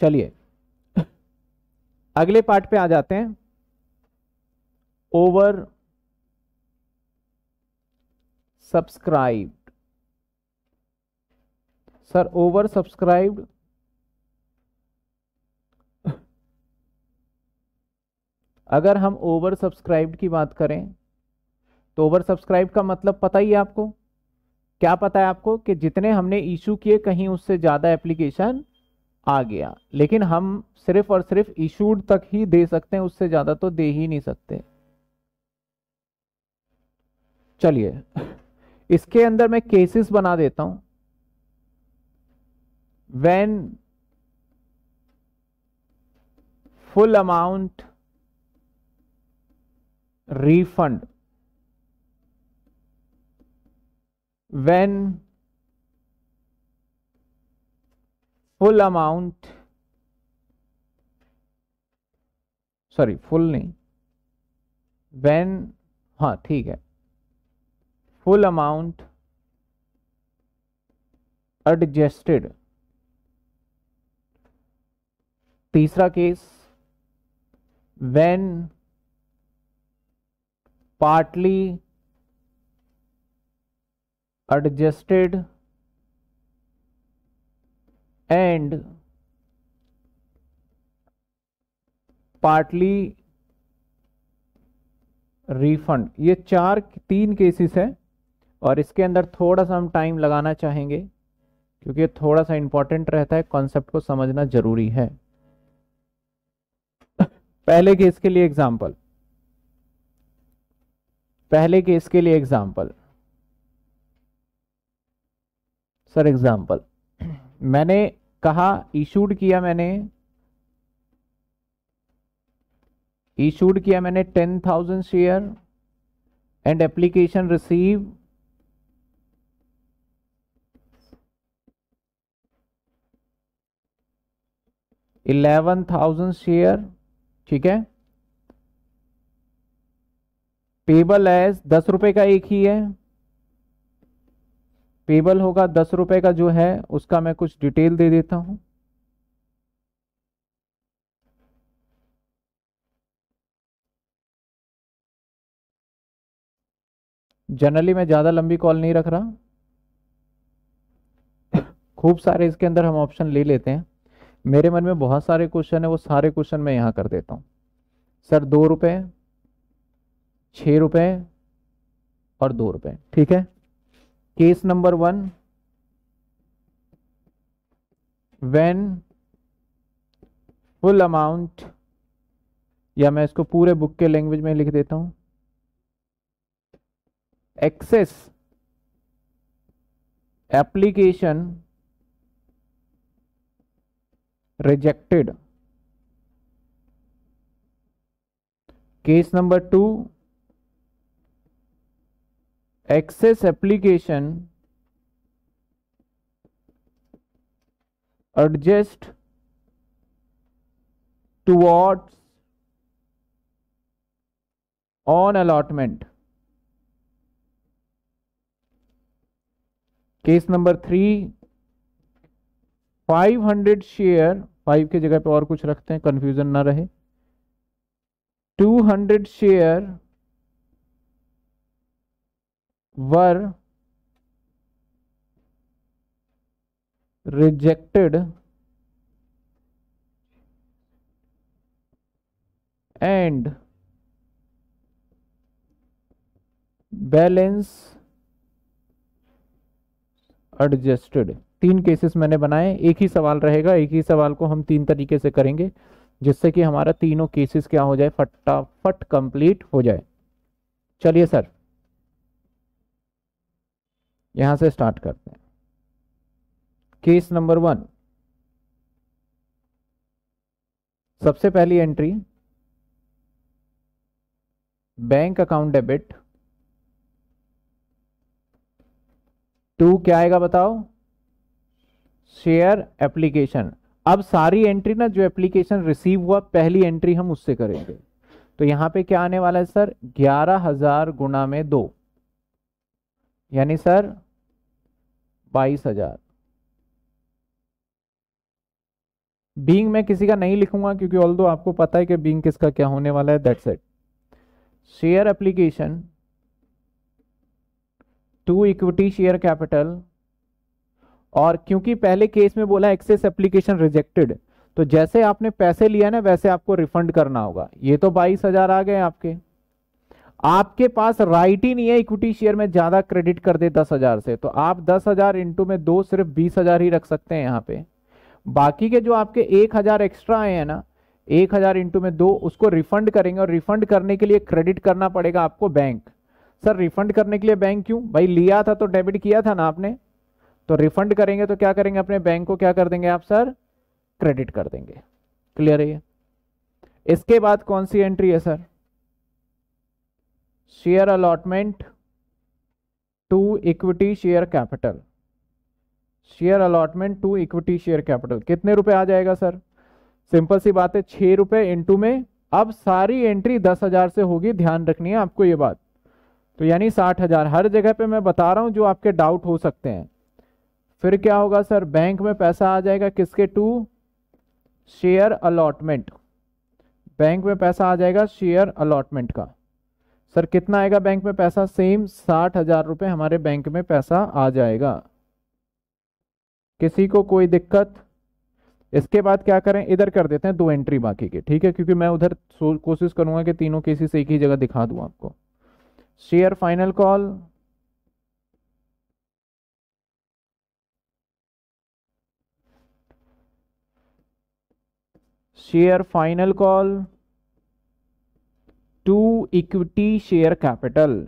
चलिए अगले पार्ट पे आ जाते हैं over subscribe sir over subscribed अगर हम ओवर सब्सक्राइब्ड की बात करें तो ओवर सब्सक्राइब का मतलब पता ही है आपको क्या पता है आपको कि जितने हमने इशू किए कहीं उससे ज़्यादा एप्लीकेशन आ गया लेकिन हम सिर्फ और सिर्फ इशूड तक ही दे सकते हैं उससे ज्यादा तो दे ही नहीं सकते चलिए इसके अंदर मैं केसेस बना देता हूं when full amount refund when full amount sorry full नहीं वेन हाँ ठीक है फुल अमाउंट एडजस्टेड तीसरा case when partly adjusted and partly refund ये चार तीन केसेस है और इसके अंदर थोड़ा सा हम टाइम लगाना चाहेंगे क्योंकि थोड़ा सा इंपॉर्टेंट रहता है कॉन्सेप्ट को समझना जरूरी है पहले केस के लिए एग्जांपल पहले केस के लिए एग्जांपल सर एग्जांपल मैंने कहा इशूड किया मैंने इशूड किया मैंने ten thousand share and application receive eleven thousand share ठीक है पेबल एज दस रुपए का एक ही है पेबल होगा दस रुपए का जो है उसका मैं कुछ डिटेल दे देता हूं जनरली मैं ज़्यादा लंबी कॉल नहीं रख रहा खूब सारे इसके अंदर हम ऑप्शन ले लेते हैं मेरे मन में बहुत सारे क्वेश्चन है वो सारे क्वेश्चन मैं यहां कर देता हूं सर दो रुपये छ रुपये और दो रुपए ठीक है case number one when full amount या मैं इसको पूरे बुक के लैंग्वेज में लिख देता हूं excess application rejected case number two excess application adjust towards on allotment case number three 500 share five की जगह पे और कुछ रखते हैं कंफ्यूजन ना रहे 200 hundred share were rejected and balance adjusted तीन केसेस मैंने बनाए एक ही सवाल रहेगा एक ही सवाल को हम तीन तरीके से करेंगे जिससे कि हमारा तीनों केसेस क्या हो जाए फटाफट कंप्लीट हो जाए चलिए सर यहां से स्टार्ट करते हैं केस नंबर वन सबसे पहली entry bank account debit to क्या आएगा बताओ शेयर एप्लीकेशन अब सारी एंट्री ना जो एप्लीकेशन रिसीव हुआ पहली एंट्री हम उससे करेंगे तो यहां पे क्या आने वाला है सर ग्यारह हजार गुना में दो यानी सर बाईस हजार बींग में किसी का नहीं लिखूंगा क्योंकि ऑल दो आपको पता है कि बींग किसका क्या होने वाला है that's it share application to equity share capital और क्योंकि पहले केस में बोला एक्सेस एप्लीकेशन रिजेक्टेड तो जैसे आपने पैसे लिया ना वैसे आपको रिफंड करना होगा ये तो बाईस हजार आ गए आपके आपके पास राइट ही नहीं है इक्विटी शेयर में ज्यादा क्रेडिट कर दे दस हजार से तो आप दस हजार इंटू में दो सिर्फ बीस हजार ही रख सकते हैं यहाँ पे बाकी के जो आपके एक हजार एक्स्ट्रा आए हैं ना एक हजार इंटू में दो उसको रिफंड करेंगे और रिफंड करने के लिए क्रेडिट करना पड़ेगा आपको बैंक सर रिफंड करने के लिए बैंक क्यों भाई लिया था तो डेबिट किया था ना आपने तो रिफंड करेंगे तो क्या करेंगे अपने बैंक को क्या कर देंगे आप सर क्रेडिट कर देंगे क्लियर है इसके बाद कौन सी एंट्री है sir share allotment to equity share capital share allotment to equity share capital कितने रुपए आ जाएगा सर सिंपल सी बात है छह रुपए इंटू में अब सारी एंट्री दस हजार से होगी ध्यान रखनी है आपको ये बात तो यानी साठ हजार हर जगह पे मैं बता रहा हूं जो आपके डाउट हो सकते हैं फिर क्या होगा सर बैंक में पैसा आ जाएगा किसके टू शेयर अलॉटमेंट बैंक में पैसा आ जाएगा शेयर अलॉटमेंट का सर कितना आएगा बैंक में पैसा सेम साठ हजार रुपये हमारे बैंक में पैसा आ जाएगा किसी को कोई दिक्कत इसके बाद क्या करें इधर कर देते हैं दो एंट्री बाकी के ठीक है क्योंकि मैं उधर कोशिश करूंगा कि तीनों केसेस एक ही जगह दिखा दूं आपको share final call share final call to equity share capital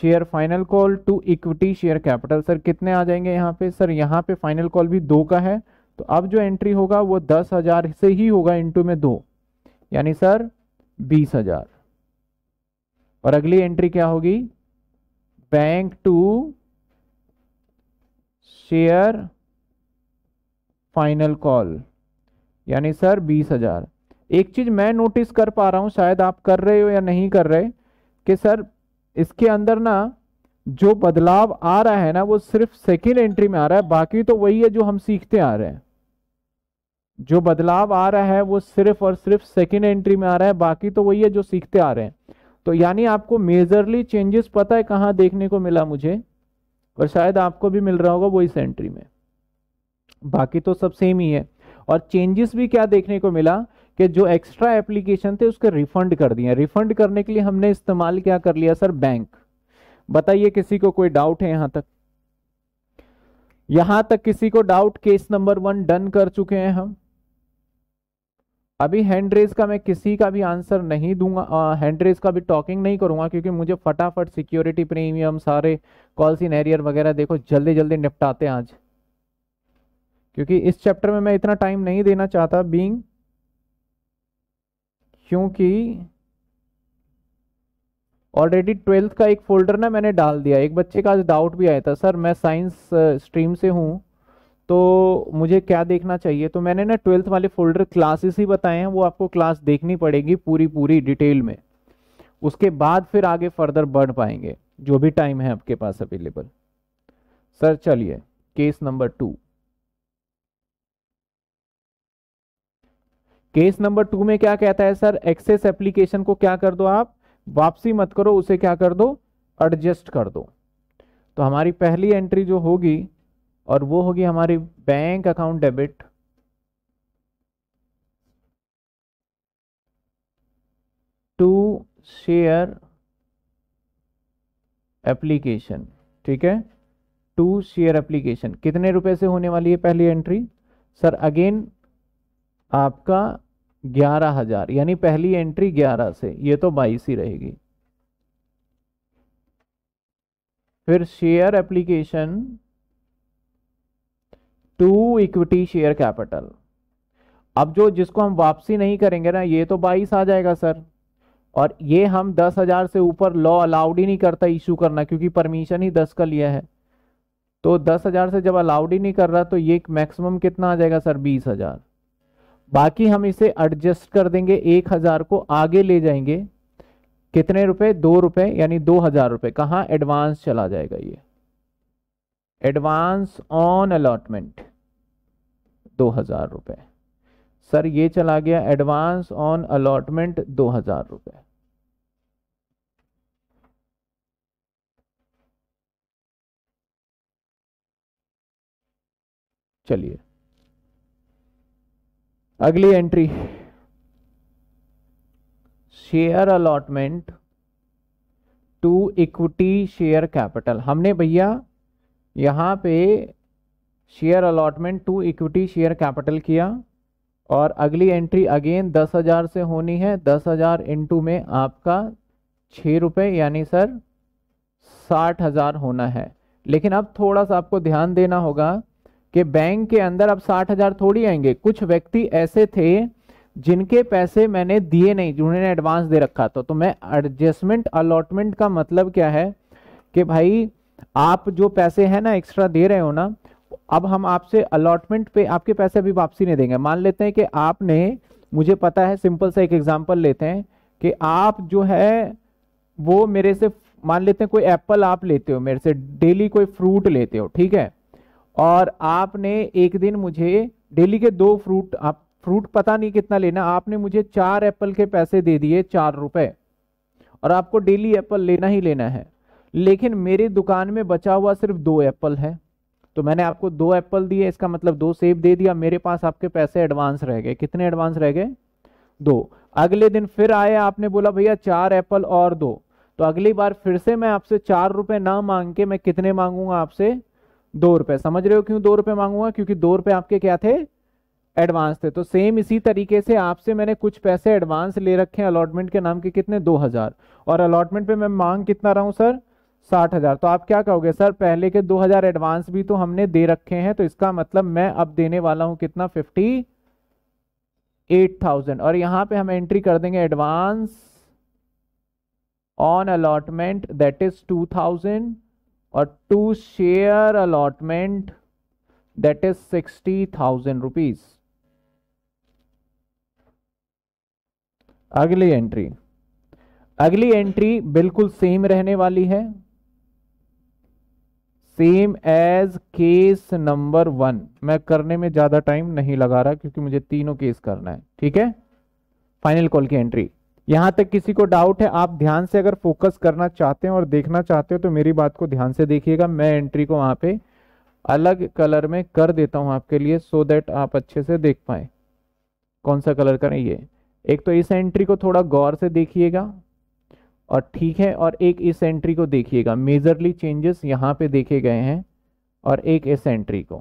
share final call to equity share capital sir कितने आ जाएंगे यहाँ पे सर यहाँ पे फाइनल कॉल भी दो का है तो अब जो एंट्री होगा वो दस हज़ार से ही होगा इंटू में दो यानी सर बीस हज़ार और अगली एंट्री क्या होगी bank to share final call यानी सर बीस हज़ार एक चीज़ मैं नोटिस कर पा रहा हूँ शायद आप कर रहे हो या नहीं कर रहे कि सर इसके अंदर ना जो बदलाव आ रहा है ना वो सिर्फ सेकेंड एंट्री में आ रहा है बाकी तो वही है जो हम सीखते आ रहे हैं जो बदलाव आ रहा है वो सिर्फ और सिर्फ सेकेंड एंट्री में आ रहा है बाकी तो वही है जो सीखते आ रहे हैं तो यानी आपको मेजरली चेंजेस पता है कहाँ देखने को मिला मुझे और शायद आपको भी मिल रहा होगा वो इस एंट्री में बाकी तो सब सेम ही है और चेंजेस भी क्या देखने को मिला कि जो एक्स्ट्रा एप्लीकेशन थे उसके रिफंड कर दिए रिफंड करने के लिए हमने इस्तेमाल क्या कर लिया सर बैंक बताइए किसी को कोई डाउट है यहां तक यहां तक किसी को doubt case number one done कर चुके हैं हम अभी हैंड रेज का मैं किसी का भी आंसर नहीं दूंगा हैंड रेज का भी टॉकिंग नहीं करूंगा क्योंकि मुझे फटाफट सिक्योरिटी प्रीमियम सारे कॉल सीन एरियर वगैरह देखो जल्दी जल्दी निपटाते हैं आज क्योंकि इस चैप्टर में मैं इतना टाइम नहीं देना चाहता बीइंग क्योंकि ऑलरेडी ट्वेल्थ का एक फोल्डर ना मैंने डाल दिया एक बच्चे का आज डाउट भी आया था सर मैं साइंस स्ट्रीम uh, से हूँ तो मुझे क्या देखना चाहिए तो मैंने ना ट्वेल्थ वाले फोल्डर क्लासेस ही बताए हैं वो आपको क्लास देखनी पड़ेगी पूरी पूरी डिटेल में उसके बाद फिर आगे फर्दर बढ़ पाएंगे जो भी टाइम है आपके पास अवेलेबल सर चलिए case number two case number two में क्या कहता है सर एक्सेस एप्लीकेशन को क्या कर दो आप वापसी मत करो उसे क्या कर दो एडजस्ट कर दो तो हमारी पहली एंट्री जो होगी और वो होगी हमारी bank account debit to share application ठीक है टू शेयर एप्लीकेशन कितने रुपए से होने वाली है पहली एंट्री सर अगेन आपका ग्यारह हजार यानी पहली एंट्री ग्यारह से ये तो बाईस ही रहेगी फिर share application to equity share capital अब जो जिसको हम वापसी नहीं करेंगे ना ये तो बाईस आ जाएगा सर और ये हम दस हजार से ऊपर लॉ अलाउड ही नहीं करता इशू करना क्योंकि परमिशन ही दस का लिया है तो दस हजार से जब अलाउड ही नहीं कर रहा तो ये मैक्सिमम कितना आ जाएगा सर बीस हजार बाकी हम इसे एडजस्ट कर देंगे एक हजार को आगे ले जाएंगे कितने रुपए दो रुपए यानी दो हजार रुपए कहा एडवांस चला जाएगा ये एडवांस ऑन अलॉटमेंट दो हजार रुपए सर ये चला गया एडवांस ऑन अलॉटमेंट दो हजार रुपए चलिए अगली entry share allotment to equity share capital हमने भैया यहाँ पे share allotment to equity share capital किया और अगली एंट्री अगेन दस हज़ार से होनी है दस हज़ार इंटू में आपका छः रुपये यानी सर साठ हज़ार होना है लेकिन अब थोड़ा सा आपको ध्यान देना होगा कि बैंक के अंदर अब साठ हजार थोड़ी आएंगे कुछ व्यक्ति ऐसे थे जिनके पैसे मैंने दिए नहीं जिन्होंने एडवांस दे रखा था तो, तो मैं एडजस्टमेंट अलॉटमेंट का मतलब क्या है कि भाई आप जो पैसे हैं ना एक्स्ट्रा दे रहे हो ना अब हम आपसे अलॉटमेंट पे आपके पैसे अभी वापसी नहीं देंगे मान लेते हैं कि आपने मुझे पता है सिंपल सा एक एग्जांपल लेते हैं कि आप जो है वो मेरे से मान लेते हैं कोई एप्पल आप लेते हो मेरे से डेली कोई फ्रूट लेते हो ठीक है और आपने एक दिन मुझे डेली के दो फ्रूट आप फ्रूट पता नहीं कितना लेना आपने मुझे चार एप्पल के पैसे दे दिए चार रुपए और आपको डेली एप्पल लेना ही लेना है लेकिन मेरी दुकान में बचा हुआ सिर्फ दो एप्पल है तो मैंने आपको दो एप्पल दिए इसका मतलब दो सेब दे दिया मेरे पास आपके पैसे एडवांस रह गए कितने एडवांस रह गए दो अगले दिन फिर आए आपने बोला भैया चार एप्पल और दो तो अगली बार फिर से मैं आपसे चार रुपए ना मांग के मैं कितने मांगूंगा आपसे दो रुपए समझ रहे हो क्यों दो रुपए मांगूंगा क्योंकि दो रुपए आपके क्या थे एडवांस थे तो सेम इसी तरीके से आपसे मैंने कुछ पैसे एडवांस ले रखे हैं अलॉटमेंट के नाम के कितने दो हजार और अलॉटमेंट पे मैं मांग कितना रहा हूं सर साठ हजार तो आप क्या कहोगे सर पहले के दो हजार एडवांस भी तो हमने दे रखे हैं तो इसका मतलब मैं अब देने वाला हूं कितना फिफ्टी एट थाउजेंड और यहां पर हम एंट्री कर देंगे advance on allotment that is two thousand और to share allotment that is sixty thousand rupees अगली एंट्री अगली एंट्री बिल्कुल सेम रहने वाली है same as case number one मैं करने में ज्यादा टाइम नहीं लगा रहा क्योंकि मुझे तीनों केस करना है ठीक है फाइनल कॉल की एंट्री यहां तक किसी को डाउट है आप ध्यान से अगर फोकस करना चाहते हैं और देखना चाहते हो तो मेरी बात को ध्यान से देखिएगा मैं एंट्री को वहां पे अलग कलर में कर देता हूं आपके लिए सो so देट आप अच्छे से देख पाए कौन सा कलर करें ये एक तो इस एंट्री को थोड़ा गौर से देखिएगा और ठीक है और एक इस एंट्री को देखिएगा मेजरली चेंजेस यहाँ पे देखे गए हैं और एक इस एंट्री को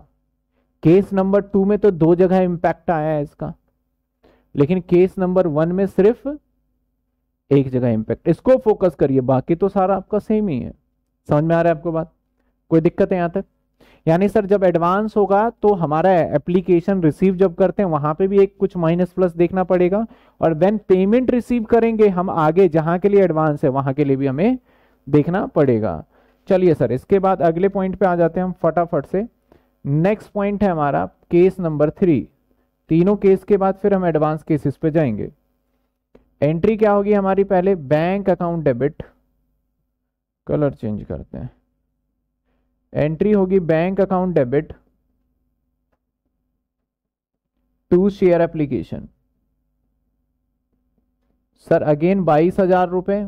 केस नंबर टू में तो दो जगह इम्पैक्ट आया है इसका लेकिन केस नंबर वन में सिर्फ एक जगह इम्पैक्ट इसको फोकस करिए बाकी तो सारा आपका सेम ही है समझ में आ रहा है आपको बात कोई दिक्कत है यहाँ तक यानी सर जब एडवांस होगा तो हमारा एप्लीकेशन रिसीव जब करते हैं वहां पे भी एक कुछ माइनस प्लस देखना पड़ेगा और देन पेमेंट रिसीव करेंगे हम आगे जहां के लिए एडवांस है वहां के लिए भी हमें देखना पड़ेगा चलिए सर इसके बाद अगले पॉइंट पे आ जाते हैं हम फटाफट से नेक्स्ट पॉइंट है हमारा केस नंबर थ्री तीनों केस के बाद फिर हम एडवांस केसेस पे जाएंगे एंट्री क्या होगी हमारी पहले bank account debit colour change करते हैं एंट्री होगी bank account debit to share application sir again बाईस हजार रुपए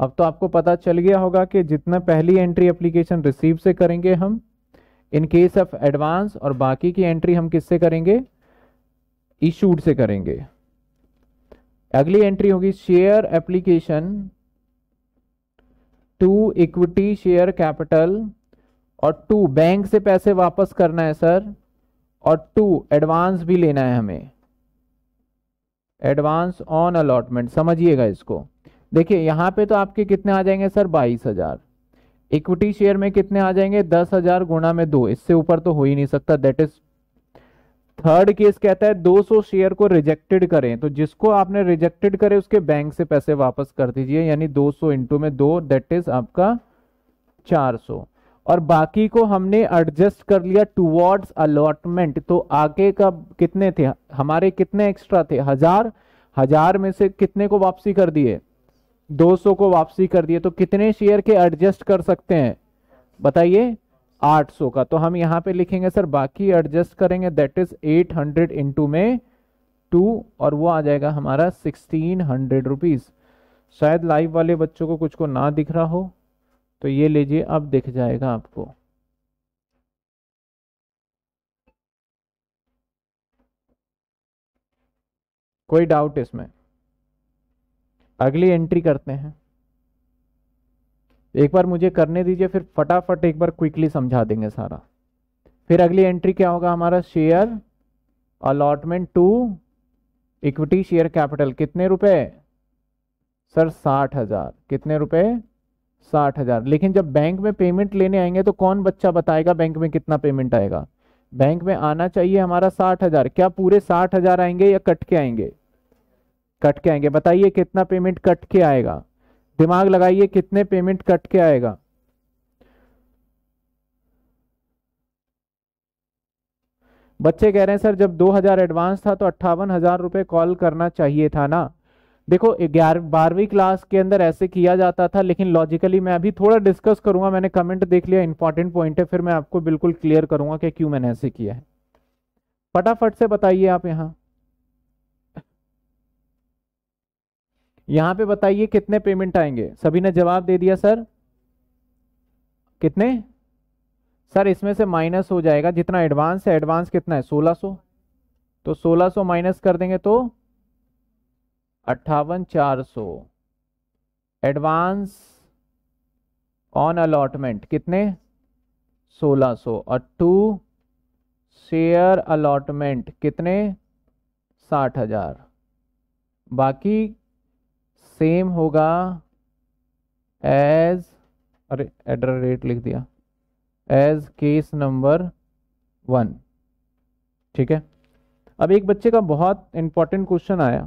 अब तो आपको पता चल गया होगा कि जितना पहली एंट्री एप्लीकेशन रिसीव से करेंगे हम इन केस ऑफ एडवांस और बाकी की एंट्री हम किससे करेंगे इशूड से करेंगे अगली एंट्री होगी share application to equity share capital और टू बैंक से पैसे वापस करना है सर और टू एडवांस भी लेना है हमें एडवांस ऑन अलॉटमेंट समझिएगा इसको देखिए यहां पे तो आपके कितने आ जाएंगे सर बाईस हजार इक्विटी शेयर में कितने आ जाएंगे दस हजार गुणा में दो इससे ऊपर तो हो ही नहीं सकता दैट इज थर्ड केस कहता है 200 शेयर को रिजेक्टेड करें तो जिसको आपने रिजेक्टेड करे उसके बैंक से पैसे वापस कर दीजिए यानी 200 सौ इंटू में दो दैट इज आपका 400 और बाकी को हमने एडजस्ट कर लिया टूवर्ड्स अलॉटमेंट तो आगे का कितने थे हमारे कितने एक्स्ट्रा थे हजार हजार में से कितने को वापसी कर दिए 200 को वापसी कर दिए तो कितने शेयर के एडजस्ट कर सकते हैं बताइए 800 का तो हम यहाँ पे लिखेंगे सर बाकी एडजस्ट करेंगे दैट इज 800 हंड्रेड इंटू में टू और वो आ जाएगा हमारा सिक्सटीन हंड्रेड रुपीज़ शायद लाइव वाले बच्चों को कुछ को ना दिख रहा हो तो ये लीजिए अब दिख जाएगा आपको कोई डाउट इसमें अगली एंट्री करते हैं एक बार मुझे करने दीजिए फिर फटाफट एक बार क्विकली समझा देंगे सारा फिर अगली एंट्री क्या होगा हमारा share allotment to equity share capital कितने रुपए सर साठ हजार कितने रुपए साठ हजार लेकिन जब बैंक में पेमेंट लेने आएंगे तो कौन बच्चा बताएगा बैंक में कितना पेमेंट आएगा बैंक में आना चाहिए हमारा साठ हजार क्या पूरे साठ हजार आएंगे या कट के आएंगे कट के आएंगे बताइए कितना पेमेंट कट के आएगा दिमाग लगाइए कितने पेमेंट कट के आएगा बच्चे कह रहे हैं सर जब 2000 एडवांस था तो अट्ठावन हजार रुपये कॉल करना चाहिए था ना देखो ग्यारह बारहवीं क्लास के अंदर ऐसे किया जाता था लेकिन लॉजिकली मैं अभी थोड़ा डिस्कस करूंगा मैंने कमेंट देख लिया इंपॉर्टेंट पॉइंट है फिर मैं आपको बिल्कुल क्लियर करूंगा कि क्यों मैंने ऐसे किया है फटाफट से बताइए आप यहाँ यहां पे बताइए कितने पेमेंट आएंगे सभी ने जवाब दे दिया सर कितने सर इसमें से माइनस हो जाएगा जितना एडवांस है एडवांस कितना है 1600 तो 1600 माइनस कर देंगे तो अट्ठावन चार सौ एडवांस ऑन अलॉटमेंट कितने 1600 और टू शेयर अलॉटमेंट कितने साठ हजार बाकी सेम होगा एज अरे एडर रेट लिख दिया एज केस नंबर वन ठीक है अब एक बच्चे का बहुत इंपॉर्टेंट क्वेश्चन आया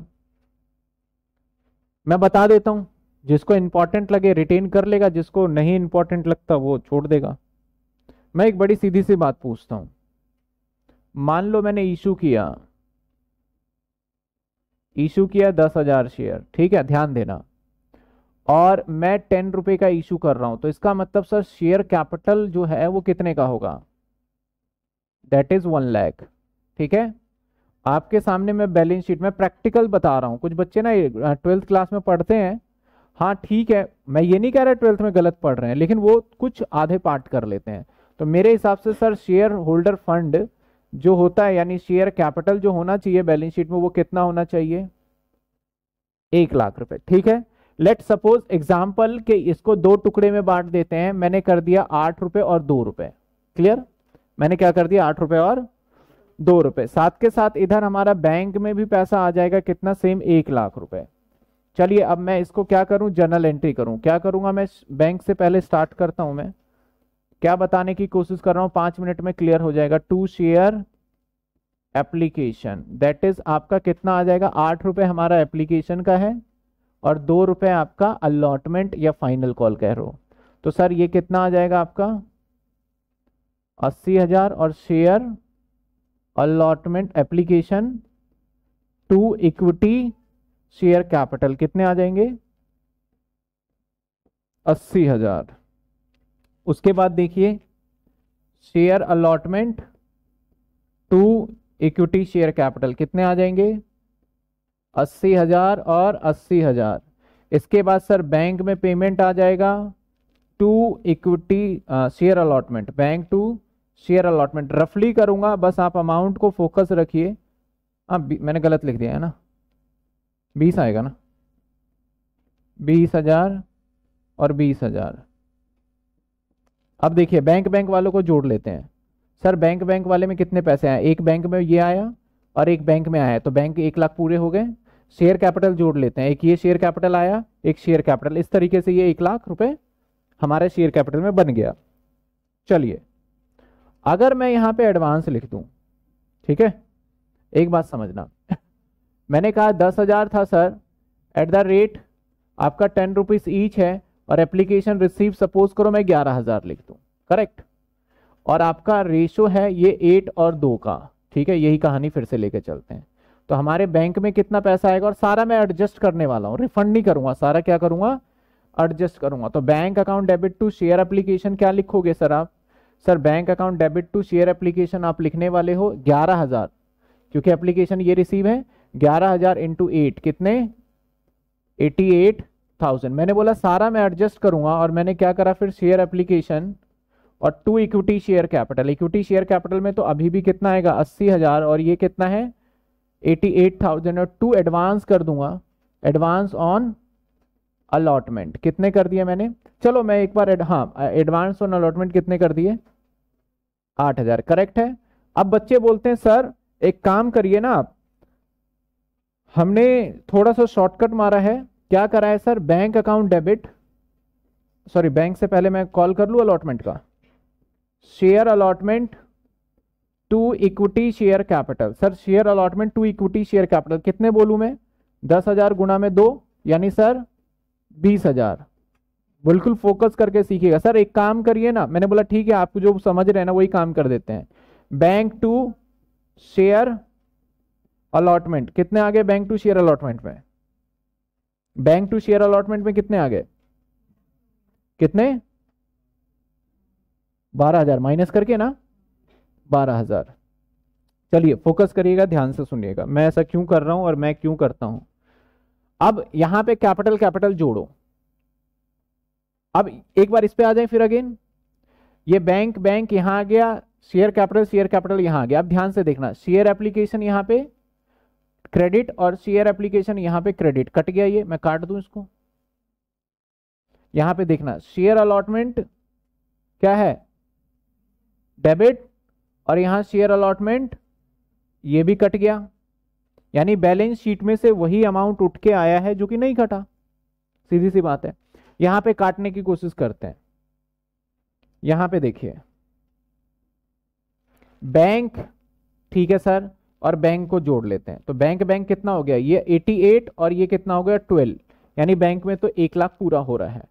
मैं बता देता हूं जिसको इंपॉर्टेंट लगे रिटेन कर लेगा जिसको नहीं इंपॉर्टेंट लगता वो छोड़ देगा मैं एक बड़ी सीधी सी बात पूछता हूं मान लो मैंने इशू किया इशू किया दस हजार शेयर ठीक है ध्यान देना और मैं टेन रुपए का इशू कर रहा हूं तो इसका मतलब सर शेयर कैपिटल जो है वो कितने का होगा दैट इज वन लैख ठीक है आपके सामने मैं बैलेंस शीट में प्रैक्टिकल बता रहा हूँ कुछ बच्चे ना ट्वेल्थ क्लास में पढ़ते हैं हाँ ठीक है मैं ये नहीं कह रहा ट्वेल्थ में गलत पढ़ रहे हैं लेकिन वो कुछ आधे पार्ट कर लेते हैं तो मेरे हिसाब से सर शेयर होल्डर फंड जो होता है यानी शेयर कैपिटल जो होना चाहिए बैलेंस शीट में वो कितना होना चाहिए एक लाख रुपए ठीक है लेट सपोज एग्जाम्पल के इसको दो टुकड़े में बांट देते हैं मैंने कर दिया आठ रुपए और दो रुपए क्लियर मैंने क्या कर दिया आठ रुपए और दो रुपए साथ के साथ इधर हमारा बैंक में भी पैसा आ जाएगा कितना सेम एक लाख रुपए चलिए अब मैं इसको क्या करूं जनरल एंट्री करूं क्या करूंगा मैं बैंक से पहले स्टार्ट करता हूं मैं क्या बताने की कोशिश कर रहा हूं पांच मिनट में क्लियर हो जाएगा to share application that is आपका कितना आ जाएगा आठ रुपए हमारा एप्लीकेशन का है और दो रुपए आपका अलॉटमेंट या फाइनल कॉल कह रो तो सर ये कितना आ जाएगा आपका अस्सी हजार और share allotment application to equity share capital कितने आ जाएंगे अस्सी हजार उसके बाद देखिए share allotment to equity share capital कितने आ जाएंगे अस्सी हजार और अस्सी हजार इसके बाद सर बैंक में पेमेंट आ जाएगा to equity share allotment bank to share allotment रफली करूंगा बस आप अमाउंट को फोकस रखिए हाँ मैंने गलत लिख दिया है ना बीस आएगा ना बीस हजार और बीस हजार अब देखिए बैंक बैंक वालों को जोड़ लेते हैं सर बैंक बैंक वाले में कितने पैसे आए एक बैंक में ये आया और एक बैंक में आया तो बैंक एक लाख पूरे हो गए शेयर कैपिटल जोड़ लेते हैं एक ये शेयर कैपिटल आया एक शेयर कैपिटल इस तरीके से ये एक लाख रुपए हमारे शेयर कैपिटल में बन गया चलिए अगर मैं यहां पे एडवांस लिख दू ठीक है एक बात समझना मैंने कहा दस हज़ार था सर एट द रेट आपका टेन रुपीज़ ईच है और एप्लीकेशन रिसीव सपोज करो मैं ग्यारह हजार लिख दू करेक्ट और आपका रेशो है ये एट और दो का ठीक है यही कहानी फिर से लेके चलते हैं तो हमारे बैंक में कितना पैसा आएगा और सारा मैं एडजस्ट करने वाला हूँ रिफंड नहीं करूंगा सारा क्या करूंगा एडजस्ट करूंगा तो bank account debit to share application क्या लिखोगे सर आप sir bank account debit to share application आप लिखने वाले हो ग्यारह हज़ार क्योंकि एप्लीकेशन ये रिसीव है ग्यारह हज़ार इंटू एट कितने एटी एट थाउजेंड मैंने बोला सारा मैं एडजस्ट करूंगा और मैंने क्या करा फिर शेयर एप्लीकेशन और to equity share capital equity share capital में तो अभी भी कितना आएगा अस्सी हज़ार और ये कितना है एटी एट थाउजेंड और टू एडवांस कर दूंगा एडवांस ऑन अलॉटमेंट कितने कर दिए मैंने चलो मैं एक बार एड, हाँ एडवांस ऑन अलॉटमेंट कितने कर दिए आठ हज़ार करेक्ट है अब बच्चे बोलते हैं सर एक काम करिए ना आप हमने थोड़ा सा शॉर्टकट मारा है क्या करा है sir bank account debit sorry bank से पहले मैं कॉल कर लूँ अलॉटमेंट का share allotment to equity share capital sir share allotment to equity share capital कितने बोलूँ मैं दस हज़ार गुना में दो यानी सर बीस हज़ार बिल्कुल फोकस करके सीखिएगा सर एक काम करिए ना मैंने बोला ठीक है आपको जो समझ रहे हैं ना वही काम कर देते हैं बैंक टू शेयर अलॉटमेंट कितने आगे बैंक टू शेयर अलॉटमेंट में बैंक टू शेयर अलॉटमेंट में कितने आ गए कितने बारह हजार माइनस करके ना बारह हजार चलिए फोकस करिएगा ध्यान से सुनिएगा मैं ऐसा क्यों कर रहा हूं और मैं क्यों करता हूं अब यहां पे कैपिटल कैपिटल जोड़ो अब एक बार इस पे आ जाए फिर अगेन ये बैंक बैंक यहां आ गया शेयर कैपिटल शेयर कैपिटल यहां आ गया अब ध्यान से देखना शेयर एप्लीकेशन यहां पे क्रेडिट और शेयर एप्लीकेशन यहां पे क्रेडिट कट गया ये मैं काट दू इसको यहां पे देखना शेयर अलॉटमेंट क्या है डेबिट और यहां शेयर अलॉटमेंट ये भी कट गया यानी बैलेंस शीट में से वही अमाउंट उठ के आया है जो कि नहीं कटा सीधी सी बात है यहां पे काटने की कोशिश करते हैं यहां पे देखिए बैंक ठीक है सर और बैंक को जोड़ लेते हैं तो बैंक बैंक कितना हो गया ये 88 और ये कितना हो गया 12 यानी बैंक में तो एक लाख पूरा हो रहा है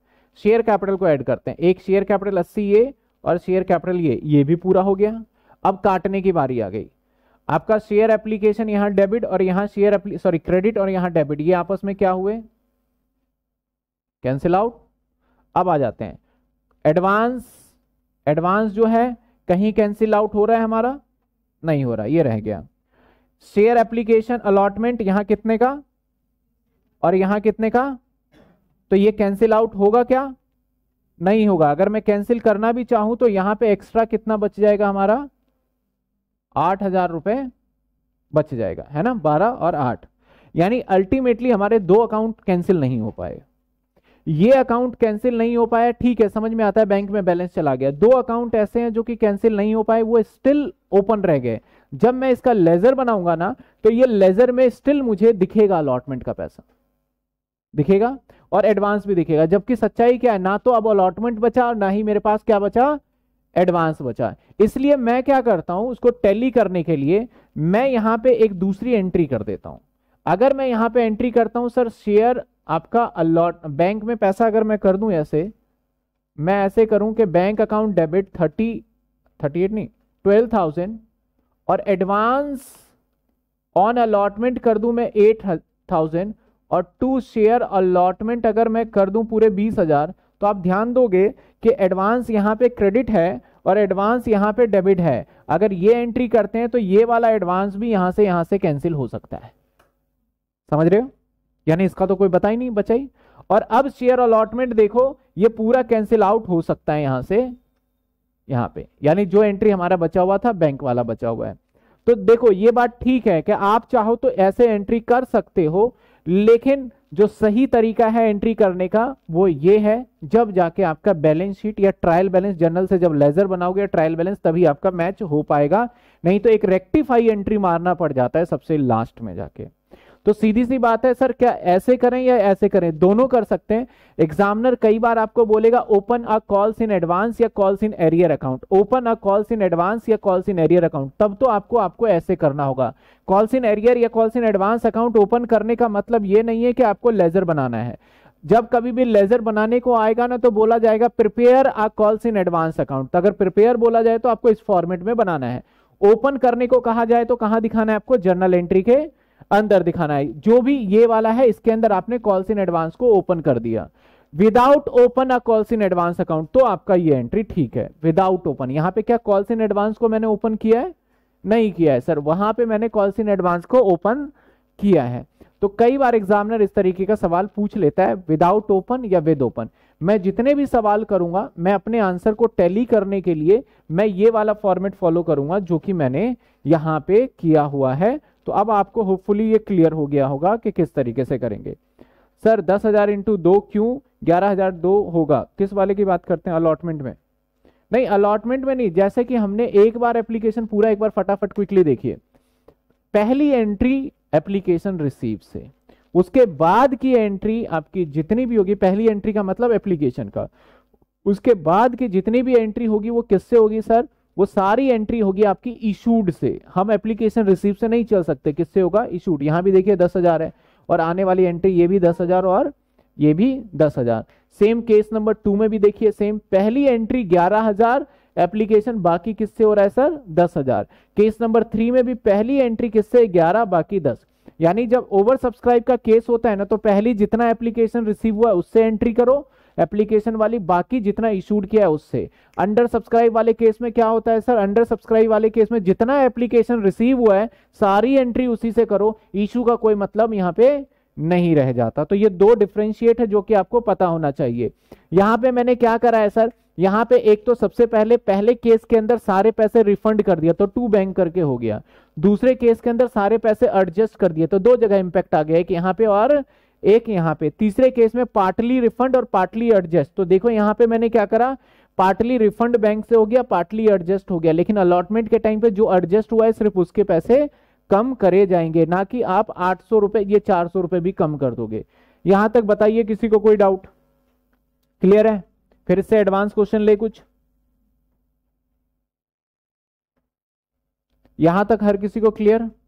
शेयर कैपिटल को ऐड करते हैं एक शेयर कैपिटल अस्सी ये और शेयर कैपिटल ये ये भी पूरा हो गया अब काटने की बारी आ गई आपका शेयर एप्लीकेशन यहाँ डेबिट और यहाँ शेयर सॉरी क्रेडिट और यहाँ डेबिट ये आपस में क्या हुए कैंसिल आउट अब आ जाते हैं एडवांस एडवांस जो है कहीं कैंसिल आउट हो रहा है हमारा नहीं हो रहा ये रह गया शेयर एप्लीकेशन अलॉटमेंट यहां कितने का और यहां कितने का तो ये कैंसिल आउट होगा क्या नहीं होगा अगर मैं कैंसिल करना भी चाहूं तो यहां पे एक्स्ट्रा कितना बच जाएगा हमारा आठ हजार रुपए बच जाएगा है ना बारह और आठ यानी अल्टीमेटली हमारे दो अकाउंट कैंसिल नहीं हो पाएगा ये अकाउंट कैंसिल नहीं हो पाया ठीक है समझ में आता है बैंक में बैलेंस चला गया दो अकाउंट ऐसे हैं जो कि कैंसिल नहीं हो पाए वो स्टिल ओपन रह गए जब मैं इसका लेजर बनाऊंगा ना तो ये लेजर में स्टिल मुझे दिखेगा अलॉटमेंट का पैसा दिखेगा और एडवांस भी दिखेगा जबकि सच्चाई क्या है ना तो अब अलॉटमेंट बचा और ना ही मेरे पास क्या बचा एडवांस बचा इसलिए मैं क्या करता हूं उसको टैली करने के लिए मैं यहां पे एक दूसरी एंट्री कर देता हूं अगर मैं यहां पे एंट्री करता हूं सर शेयर आपका अलॉट बैंक में पैसा अगर मैं कर दूं ऐसे मैं ऐसे करूं कि bank account debit thirty thirty eight नहीं ट्वेल्व थाउजेंड और एडवांस ऑन अलॉटमेंट कर दूं मैं एट थाउजेंड और टू शेयर अलॉटमेंट अगर मैं कर दूं पूरे बीस हजार तो आप ध्यान दोगे कि एडवांस यहाँ पे क्रेडिट है और एडवांस यहाँ पे डेबिट है अगर ये एंट्री करते हैं तो ये वाला एडवांस भी यहाँ से यहाँ से कैंसिल हो सकता है समझ रहे हो यानी इसका तो कोई बता ही नहीं बचाई और अब शेयर अलॉटमेंट देखो ये पूरा कैंसिल आउट हो सकता है यहां से यहां पे यानी जो एंट्री हमारा बचा हुआ था बैंक वाला बचा हुआ है तो देखो ये बात ठीक है कि आप चाहो तो ऐसे एंट्री कर सकते हो लेकिन जो सही तरीका है एंट्री करने का वो ये है जब जाके आपका बैलेंस शीट या ट्रायल बैलेंस जनरल से जब लेजर बनाओगे ट्रायल बैलेंस तभी आपका मैच हो पाएगा नहीं तो एक रेक्टिफाई एंट्री मारना पड़ जाता है सबसे लास्ट में जाके तो सीधी सी बात है सर क्या ऐसे करें या ऐसे करें दोनों कर सकते हैं एग्जामिनर कई बार आपको बोलेगा open a calls in advance या calls in arrear account open a calls in advance या कॉल्स इन एरियर अकाउंट तब तो आपको आपको ऐसे करना होगा कॉल्स इन एरियर या calls in advance account open करने का मतलब ये नहीं है कि आपको लेजर बनाना है जब कभी भी लेजर बनाने को आएगा ना तो बोला जाएगा prepare a calls in advance account अगर प्रिपेयर बोला जाए तो आपको इस फॉर्मेट में बनाना है ओपन करने को कहा जाए तो कहां दिखाना है आपको जर्नल एंट्री के अंदर दिखाना है जो भी ये वाला है इसके अंदर आपने कॉल्स इन एडवांस को ओपन कर दिया without open a calls in advance account तो आपका ये एंट्री ठीक है विदाउट ओपन यहाँ पे क्या कॉल्स इन एडवांस को मैंने ओपन किया है नहीं किया है सर वहां पे मैंने कॉल्स इन एडवांस को ओपन किया है तो कई बार एग्जामिनर इस तरीके का सवाल पूछ लेता है विदाउट ओपन या विद ओपन मैं जितने भी सवाल करूंगा मैं अपने आंसर को टैली करने के लिए मैं ये वाला फॉर्मेट फॉलो करूंगा जो कि मैंने यहां पे किया हुआ है तो अब आपको होपफुली ये क्लियर हो गया होगा कि किस तरीके से करेंगे सर दस हजार इंटू दो क्यों ग्यारह हजार दो होगा किस वाले की बात करते हैं अलॉटमेंट में नहीं अलॉटमेंट में नहीं जैसे कि हमने एक बार एप्लीकेशन पूरा एक बार फटाफट क्विकली देखिए पहली एंट्री एप्लीकेशन रिसीव से उसके बाद की एंट्री आपकी जितनी भी होगी पहली एंट्री का मतलब एप्लीकेशन का उसके बाद की जितनी भी एंट्री होगी वो किससे होगी सर वो सारी एंट्री होगी आपकी इशूड से हम एप्लीकेशन रिसीव से नहीं चल सकते किससे होगा इशूड यहाँ भी देखिए दस हजार है और आने वाली एंट्री ये भी दस हजार और ये भी दस हजार सेम केस नंबर टू में भी देखिए सेम पहली एंट्री ग्यारह हजार एप्लीकेशन बाकी किससे हो रहा है सर दस हजार केस नंबर थ्री में भी पहली एंट्री किससे ग्यारह बाकी दस यानी जब ओवर सब्सक्राइब का केस होता है ना तो पहली जितना एप्लीकेशन रिसीव हुआ उससे एंट्री करो एप्लीकेशन वाली बाकी जितना इशूड किया है उससे अंडर सब्सक्राइब वाले केस में क्या होता है सर अंडर सब्सक्राइब वाले केस में जितना एप्लीकेशन रिसीव हुआ है सारी एंट्री उसी से करो इशू का कोई मतलब यहाँ पे नहीं रह जाता तो ये दो डिफ्रेंशिएट है जो कि आपको पता होना चाहिए यहाँ पे मैंने क्या करा है सर यहाँ पे एक तो सबसे पहले पहले केस के अंदर सारे पैसे रिफंड कर दिया तो टू बैंक करके हो गया दूसरे केस के अंदर सारे पैसे एडजस्ट कर दिए तो दो जगह इंपैक्ट आ गया कि यहाँ पे और एक यहां पे तीसरे केस में पार्टली रिफंड और पार्टली एडजस्ट तो देखो यहां पे मैंने क्या करा पार्टली रिफंड बैंक से हो गया पार्टली एडजस्ट हो गया लेकिन अलॉटमेंट के टाइम पे जो एडजस्ट हुआ है सिर्फ उसके पैसे कम करे जाएंगे ना कि आप आठ सौ रुपए ये चार सौ रुपए भी कम कर दोगे यहां तक बताइए किसी को कोई डाउट क्लियर है फिर इससे एडवांस क्वेश्चन ले कुछ यहां तक हर किसी को क्लियर